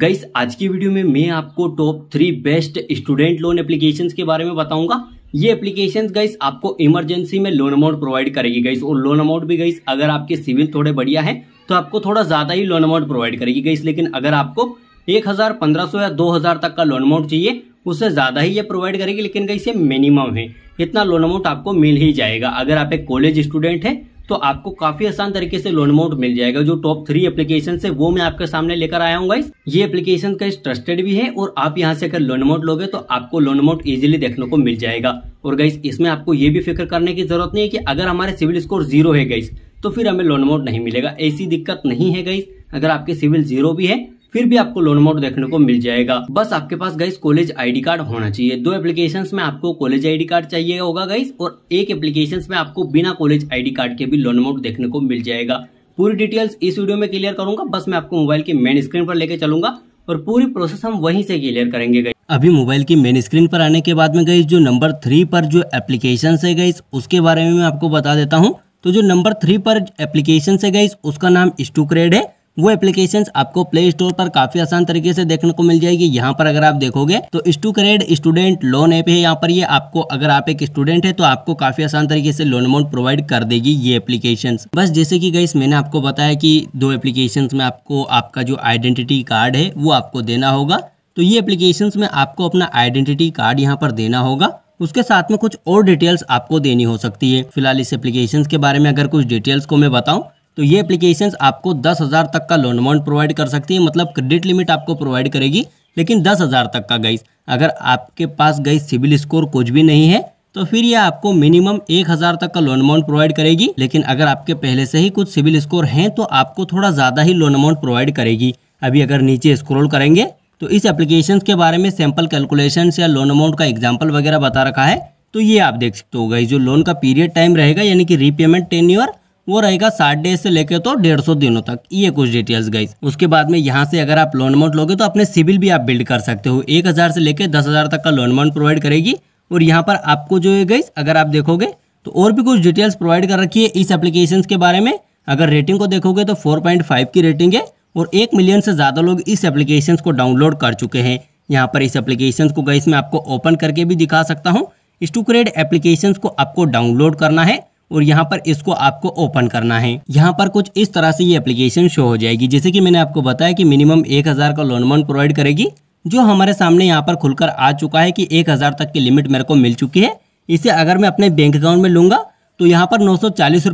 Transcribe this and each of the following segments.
गईस आज की वीडियो में मैं आपको top three best student loan applications के बारे में बताऊंगा ये एप्लीकेशन गाइस आपको इमरजेंसी में लोन अमाउंट प्रोवाइड करेगी गाइस और लोन अमाउंट भी गाइस अगर आपके सिविल थोड़े बढ़िया है तो आपको थोड़ा ज्यादा ही लोन अमाउंट प्रोवाइड करेगी गाइस लेकिन अगर आपको एक हजार पंद्रह सौ या दो हजार तक का लोन अमाउंट चाहिए उससे ज्यादा ही ये प्रोवाइड करेगी लेकिन गाइस ये मिनिमम है इतना लोन अमाउंट आपको मिल ही जाएगा अगर आप एक कॉलेज स्टूडेंट है तो आपको काफी आसान तरीके से लोन अमाउंट मिल जाएगा जो टॉप थ्री एप्लीकेशन है वो मैं आपके सामने लेकर आया हूँ गाइस ये एप्लीकेशन का ट्रस्टेड भी है और आप यहाँ से अगर लोन अमाउंट लोगे तो आपको लोन अमाउंट इजिली देखने को मिल जाएगा और गाइस इसमें आपको ये भी फिक्र करने की जरूरत नहीं है की अगर हमारे सिविल स्कोर जीरो है गाइस तो फिर हमें लोन अमाउंट नहीं मिलेगा ऐसी दिक्कत नहीं है गाइस अगर आपके सिविल जीरो भी है फिर भी आपको लोन अमाउंट देखने को मिल जाएगा बस आपके पास गाइस कॉलेज आईडी कार्ड होना चाहिए दो एप्लीकेशन में आपको कॉलेज आईडी कार्ड चाहिए होगा गाइस और एक एप्लीकेशन में आपको बिना कॉलेज आईडी कार्ड के भी लोन अमाउंट देखने को मिल जाएगा पूरी डिटेल्स इस वीडियो में क्लियर करूंगा बस मैं आपको मोबाइल की मेन स्क्रीन पर लेके चलूंगा और पूरी प्रोसेस हम वहीं से क्लियर करेंगे गाइस अभी मोबाइल की मेन स्क्रीन पर आने के बाद में गई जो नंबर थ्री पर जो एप्लीकेशन है गई उसके बारे में मैं आपको बता देता हूँ तो जो नंबर थ्री पर एप्लीकेशन है गई उसका नाम स्टूक्रेड है वो एप्लीकेशन आपको प्ले स्टोर पर काफी आसान तरीके से देखने को मिल जाएगी यहाँ पर अगर आप देखोगे तो StuCred student loan app है यहाँ पर ये आपको अगर आप एक स्टूडेंट है तो आपको काफी आसान तरीके से लोन अमाउंट प्रोवाइड कर देगी ये एप्लीकेशन बस जैसे कि गई मैंने आपको बताया कि दो एप्लीकेशन में आपको आपका जो आइडेंटिटी कार्ड है वो आपको देना होगा तो ये एप्लीकेशन में आपको अपना आइडेंटिटी कार्ड यहाँ पर देना होगा उसके साथ में कुछ और डिटेल्स आपको देनी हो सकती है फिलहाल इस एप्लीकेशन के बारे में अगर कुछ डिटेल्स को मैं बताऊं तो ये एप्लीकेशन आपको दस हज़ार तक का लोन अमाउंट प्रोवाइड कर सकती है मतलब क्रेडिट लिमिट आपको प्रोवाइड करेगी लेकिन दस हज़ार तक का गई अगर आपके पास गई सिविल स्कोर कुछ भी नहीं है तो फिर यह आपको मिनिमम एक हज़ार तक का लोन अमाउंट प्रोवाइड करेगी लेकिन अगर आपके पहले से ही कुछ सिविल स्कोर हैं तो आपको थोड़ा ज़्यादा ही लोन अमाउंट प्रोवाइड करेगी अभी अगर नीचे स्क्रॉल करेंगे तो इस एप्लीकेशन के बारे में सैम्पल कैलकुलेशन या लोन अमाउंट का एग्जाम्पल वगैरह बता रखा है तो ये आप देख सकते हो गई जो लोन का पीरियड टाइम रहेगा यानी कि रीपेमेंट टेन वो रहेगा साठ डेज से लेकर तो डेढ़ सौ दिनों तक ये कुछ डिटेल्स गई उसके बाद में यहाँ से अगर आप लोन अमाउंट लोगे तो अपने सिविल भी आप बिल्ड कर सकते हो एक हज़ार से लेकर दस हज़ार तक का लोन अमाउंट प्रोवाइड करेगी और यहाँ पर आपको जो है गई अगर आप देखोगे तो और भी कुछ डिटेल्स प्रोवाइड कर रखी है इस एप्लीकेशन के बारे में अगर रेटिंग को देखोगे तो फोर पॉइंट फाइव की रेटिंग है और एक मिलियन से ज़्यादा लोग इस एप्लीकेशन को डाउनलोड कर चुके हैं यहाँ पर इस एप्लीकेशन को गई मैं आपको ओपन करके भी दिखा सकता हूँ इस टू क्रेड एप्लीकेशन को आपको डाउनलोड करना है और यहाँ पर इसको आपको ओपन करना है यहाँ पर कुछ इस तरह से ये एप्लीकेशन शो हो जाएगी जैसे कि मैंने आपको बताया कि मिनिमम एक हज़ार का लोन अमाउंट प्रोवाइड करेगी जो हमारे सामने यहाँ पर खुलकर आ चुका है कि एक हज़ार तक की लिमिट मेरे को मिल चुकी है इसे अगर मैं अपने बैंक अकाउंट में लूँगा तो यहाँ पर नौ सौ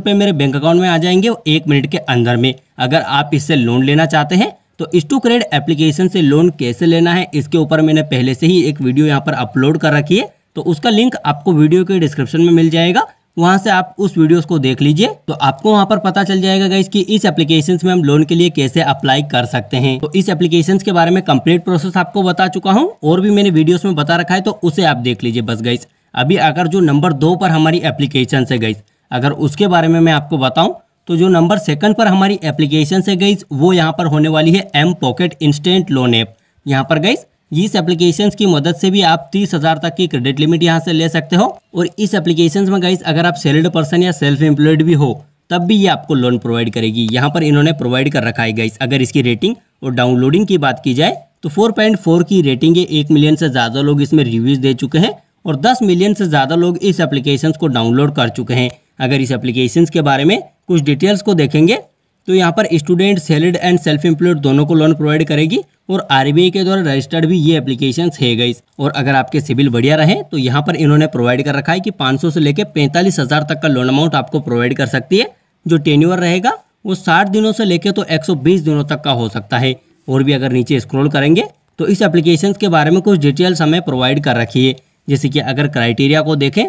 मेरे बैंक अकाउंट में आ जाएंगे एक मिनट के अंदर में अगर आप इससे लोन लेना चाहते हैं तो स्टू क्रेड एप्लीकेशन से लोन कैसे लेना है इसके ऊपर मैंने पहले से ही एक वीडियो यहाँ पर अपलोड कर रखी है तो उसका लिंक आपको वीडियो के डिस्क्रिप्शन में मिल जाएगा वहाँ से आप उस वीडियोस को देख लीजिए तो आपको वहाँ पर पता चल जाएगा गाइस कि इस एप्लीकेशन में हम लोन के लिए कैसे अप्लाई कर सकते हैं तो इस एप्लीकेशन के बारे में कंप्लीट प्रोसेस आपको बता चुका हूँ और भी मैंने वीडियोस में बता रखा है तो उसे आप देख लीजिए बस गाइस अभी अगर जो नंबर दो पर हमारी एप्लीकेशन है गाइस अगर उसके बारे में मैं आपको बताऊँ तो जो नंबर सेकंड पर हमारी एप्लीकेशन से गई वो यहाँ पर होने वाली है mPokket instant loan app यहाँ पर गई इस एप्लीकेशन की मदद से भी आप तीस हजार तक की क्रेडिट लिमिट यहाँ से ले सकते हो और इस एप्लीकेशन में गाइस अगर आप सेल्ड पर्सन या सेल्फ एम्प्लॉयड भी हो तब भी ये आपको लोन प्रोवाइड करेगी यहाँ पर इन्होंने प्रोवाइड कर रखा है गाइस अगर इसकी रेटिंग और डाउनलोडिंग की बात की जाए तो 4.4 की रेटिंग है एक मिलियन से ज़्यादा लोग इसमें रिव्यूज़ दे चुके हैं और 10 मिलियन से ज़्यादा लोग इस एप्लीकेशन को डाउनलोड कर चुके हैं अगर इस एप्लीकेशन के बारे में कुछ डिटेल्स को देखेंगे तो यहाँ पर student salaried and self employed दोनों को लोन प्रोवाइड करेगी और आरबीआई e के द्वारा रजिस्टर्ड भी ये एप्लीकेशन है गई और अगर आपके सिविल बढ़िया रहे तो यहाँ पर इन्होंने प्रोवाइड कर रखा है कि 500 से लेकर पैंतालीस हज़ार तक का लोन अमाउंट आपको प्रोवाइड कर सकती है जो टेन्यूअर रहेगा वो साठ दिनों से लेकर तो एक दिनों तक का हो सकता है और भी अगर नीचे स्क्रोल करेंगे तो इस एप्लीकेशन के बारे में कुछ डिटेल्स हमें प्रोवाइड कर रखी है जैसे कि अगर क्राइटेरिया को देखें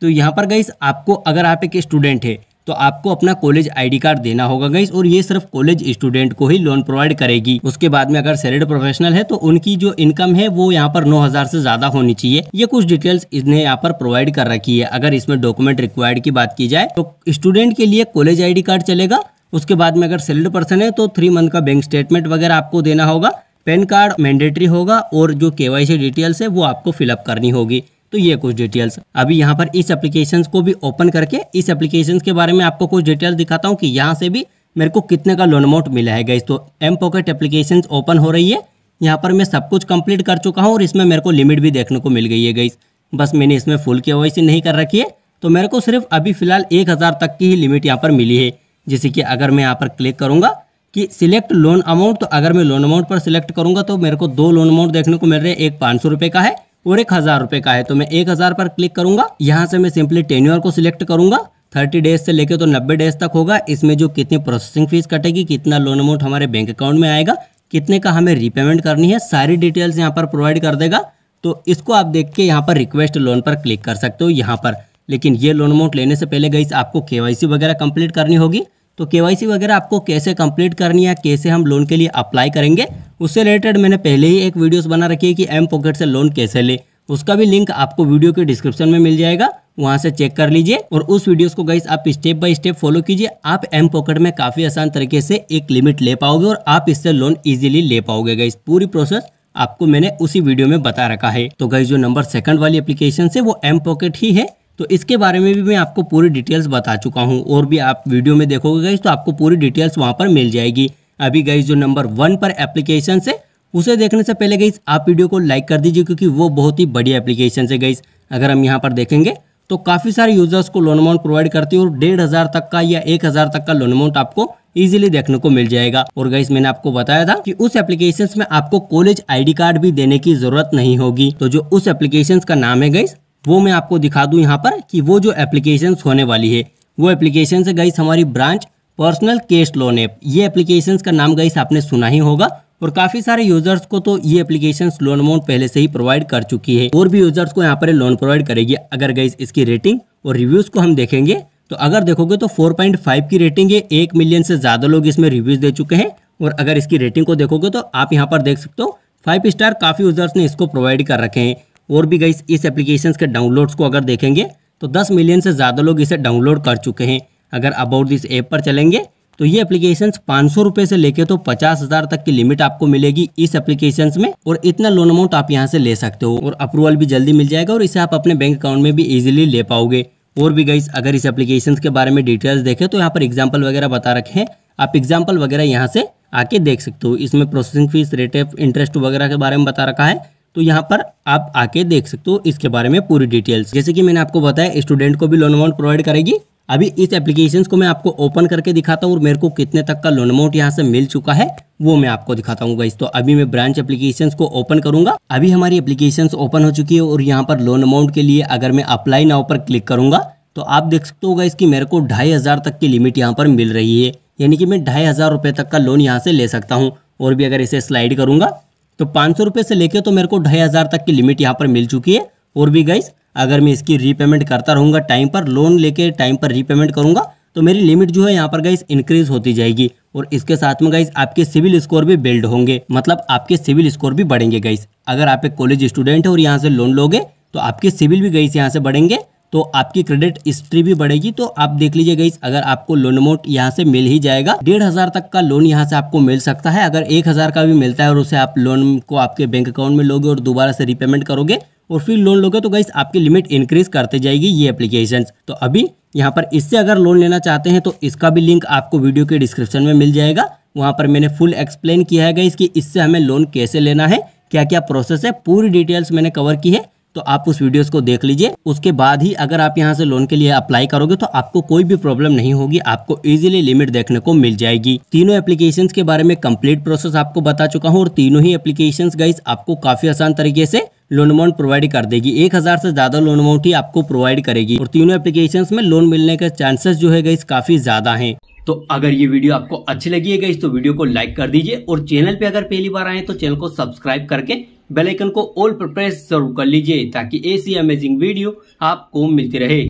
तो यहाँ पर गई आपको अगर आप एक स्टूडेंट है तो आपको अपना कॉलेज आईडी कार्ड देना होगा गई और ये सिर्फ कॉलेज स्टूडेंट को ही लोन प्रोवाइड करेगी उसके बाद में अगर सैलरीड प्रोफेशनल है तो उनकी जो इनकम है वो यहाँ पर नौ हजार से ज्यादा होनी चाहिए ये कुछ डिटेल्स इसने यहाँ पर प्रोवाइड कर रखी है अगर इसमें डॉक्यूमेंट रिक्वायर्ड की बात की जाए तो स्टूडेंट के लिए कॉलेज आई कार्ड चलेगा उसके बाद में अगर सैलरीड पर्सन है तो थ्री मंथ का बैंक स्टेटमेंट वगैरह आपको देना होगा पैन कार्ड मैंडेटरी होगा और जो केवाईसी डिटेल्स है वो आपको फिलअप करनी होगी तो ये कुछ डिटेल्स अभी यहाँ पर इस एप्लीकेशन को भी ओपन करके इस एप्लीकेशन के बारे में आपको कुछ डिटेल दिखाता हूँ कि यहाँ से भी मेरे को कितने का लोन अमाउंट मिला है गई तो एम पॉकेट एप्लीकेशन ओपन हो रही है यहाँ पर मैं सब कुछ कंप्लीट कर चुका हूँ और इसमें मेरे को लिमिट भी देखने को मिल गई है गई बस मैंने इसमें फुल के वैसे नहीं कर रखी है तो मेरे को सिर्फ अभी फिलहाल एक हज़ार तक की ही लिमिट यहाँ पर मिली है जैसे कि अगर मैं यहाँ पर क्लिक करूँगा कि सिलेक्ट लोन अमाउंट तो अगर मैं लोन अमाउंट पर सिलेक्ट करूँगा तो मेरे को दो लोन अमाउंट देखने को मिल रहे हैं एक पाँच सौ रुपये का है और एक हज़ार रुपए का है तो मैं एक हज़ार पर क्लिक करूंगा यहाँ से मैं सिंपली टेन्यूअर को सिलेक्ट करूंगा थर्टी डेज से लेकर तो नब्बे डेज तक होगा इसमें जो कितनी प्रोसेसिंग फीस कटेगी कितना लोन अमाउंट हमारे बैंक अकाउंट में आएगा कितने का हमें रीपेमेंट करनी है सारी डिटेल्स यहाँ पर प्रोवाइड कर देगा तो इसको आप देख के यहाँ पर रिक्वेस्ट लोन पर क्लिक कर सकते हो यहाँ पर लेकिन ये लोन अमाउंट लेने से पहले गई आपको के वगैरह कंप्लीट करनी होगी तो के वगैरह आपको कैसे कंप्लीट करनी है कैसे हम लोन के लिए अप्लाई करेंगे उससे रिलेटेड मैंने पहले ही एक वीडियोस बना रखी है कि एम पॉकेट से लोन कैसे ले उसका भी लिंक आपको वीडियो के डिस्क्रिप्शन में मिल जाएगा वहां से चेक कर लीजिए और उस वीडियोस को गाइस आप स्टेप बाय स्टेप फॉलो कीजिए आप एम पॉकेट में काफ़ी आसान तरीके से एक लिमिट ले पाओगे और आप इससे लोन इजिली ले पाओगे गाइस पूरी प्रोसेस आपको मैंने उसी वीडियो में बता रखा है तो गाइस जो नंबर सेकंड वाली एप्लीकेशन से वो एम पॉकेट ही है तो इसके बारे में भी मैं आपको पूरी डिटेल्स बता चुका हूँ और भी आप वीडियो में देखोगे गई तो आपको पूरी डिटेल्स वहाँ पर मिल जाएगी अभी गई जो नंबर वन पर एप्लीकेशन से उसे देखने से पहले गई आप वीडियो को लाइक कर दीजिए क्योंकि वो बहुत ही बड़ी एप्लीकेशन से गई अगर हम यहाँ पर देखेंगे तो काफ़ी सारे यूजर्स को लोन अमाउंट प्रोवाइड करती है और डेढ़ हज़ार तक का या एक हज़ार तक का लोन अमाउंट आपको इजीली देखने को मिल जाएगा और गई मैंने आपको बताया था कि उस एप्लीकेशन में आपको कॉलेज आईडी कार्ड भी देने की जरूरत नहीं होगी तो जो उस एप्लीकेशन का नाम है गईस वो मैं आपको दिखा दूँ यहाँ पर कि वो जो एप्लीकेशंस होने वाली है वो एप्लीकेशन है गई हमारी branch personal cash loan app ये एप्लीकेशन का नाम गई आपने सुना ही होगा और काफी सारे यूजर्स को तो ये एप्लीकेशन लोन अमाउंट पहले से ही प्रोवाइड कर चुकी है और भी यूजर्स को यहाँ पर लोन प्रोवाइड करेगी अगर गई इसकी रेटिंग और रिव्यूज को हम देखेंगे तो अगर देखोगे तो 4.5 की रेटिंग है एक मिलियन से ज़्यादा लोग इसमें रिव्यूज दे चुके हैं और अगर इसकी रेटिंग को देखोगे तो आप यहाँ पर देख सकते हो फाइव स्टार काफ़ी यूजर्स ने इसको प्रोवाइड कर रखे हैं और भी गई इस एप्लीकेशन के डाउनलोड्स को अगर देखेंगे तो 10 मिलियन से ज़्यादा लोग इसे डाउनलोड कर चुके हैं अगर अबाउट दिस ऐप पर चलेंगे तो ये एप्लीकेशन पाँच सौ से लेके तो पचास हज़ार तक की लिमिट आपको मिलेगी इस एप्लीकेशन में और इतना लोन अमाउंट आप यहाँ से ले सकते हो और अप्रूवल भी जल्दी मिल जाएगा और इसे आप अपने बैंक अकाउंट में भी ईजिली ले पाओगे और भी गई अगर इस एप्लीकेशन के बारे में डिटेल्स देखें तो यहाँ पर एग्जाम्पल वगैरह बता रखे हैं आप एग्जाम्पल वगैरह यहाँ से आके देख सकते हो इसमें processing fees rate of interest वगैरह के बारे में बता रखा है तो यहाँ पर आप आके देख सकते हो इसके बारे में पूरी डिटेल्स जैसे कि मैंने आपको बताया स्टूडेंट को भी लोन अमाउंट प्रोवाइड करेगी अभी इस एप्लीकेशन को मैं आपको ओपन करके दिखाता हूँ और मेरे को कितने तक का लोन अमाउंट यहाँ से मिल चुका है वो मैं आपको दिखाता हूँ गाइस तो अभी मैं ब्रांच एप्लीकेशन को ओपन करूंगा अभी हमारी एप्लीकेशन ओपन हो चुकी है और यहाँ पर लोन अमाउंट के लिए अगर मैं अप्लाई नाउ पर क्लिक करूंगा तो आप देख सकते होगा इसकी मेरे को ढाई हज़ार तक की लिमिट यहाँ पर मिल रही है यानी कि मैं ढाई हज़ार रुपए तक का लोन यहाँ से ले सकता हूँ और भी अगर इसे स्लाइड करूंगा तो पाँच सौ रुपये से लेके तो मेरे को ढाई हज़ार तक की लिमिट यहाँ पर मिल चुकी है और भी गाइस अगर मैं इसकी रीपेमेंट करता रहूँगा टाइम पर लोन लेके टाइम पर रीपेमेंट करूँगा तो मेरी लिमिट जो है यहाँ पर गाइस इंक्रीज होती जाएगी और इसके साथ में गाइस आपके सिविल स्कोर भी बिल्ड होंगे मतलब आपके सिविल स्कोर भी बढ़ेंगे गाइस अगर आप एक कॉलेज स्टूडेंट हो और यहाँ से लोन लोगे तो आपके सिविल भी गाइस यहाँ से बढ़ेंगे तो आपकी क्रेडिट हिस्ट्री भी बढ़ेगी तो आप देख लीजिए गई अगर आपको लोन अमाउंट यहाँ से मिल ही जाएगा डेढ़ हजार तक का लोन यहाँ से आपको मिल सकता है अगर एक हजार का भी मिलता है और उसे आप लोन को आपके बैंक अकाउंट में लोगे और दोबारा से रिपेमेंट करोगे और फिर लोन लोगे तो गाइस आपकी लिमिट इंक्रीज करते जाएगी ये एप्लीकेशन तो अभी यहाँ पर इससे अगर लोन लेना चाहते हैं तो इसका भी लिंक आपको वीडियो के डिस्क्रिप्शन में मिल जाएगा वहाँ पर मैंने फुल एक्सप्लेन किया है गाइस कि इससे हमें लोन कैसे लेना है क्या क्या प्रोसेस है पूरी डिटेल्स मैंने कवर की है तो आप उस वीडियो को देख लीजिए उसके बाद ही अगर आप यहाँ से लोन के लिए अप्लाई करोगे तो आपको कोई भी प्रॉब्लम नहीं होगी आपको इजिली लिमिट देखने को मिल जाएगी तीनों एप्लीकेशन के बारे में कम्प्लीट प्रोसेस आपको बता चुका हूँ और तीनों ही एप्लीकेशन गाइस आपको काफी आसान तरीके से लोन अमाउंट प्रोवाइड कर देगी एक हजार से ज्यादा लोन अमाउंट ही आपको प्रोवाइड करेगी और तीनों एप्लीकेशन में लोन मिलने के चांसेस जो है गाइस काफी ज्यादा है तो अगर ये वीडियो आपको अच्छी लगी है गाइस तो वीडियो को लाइक कर दीजिए और चैनल पे अगर पहली बार आए तो चैनल को सब्सक्राइब करके बेल आइकन को ऑल पर प्रेस जरूर कर लीजिए ताकि ऐसी अमेजिंग वीडियो आपको मिलती रहे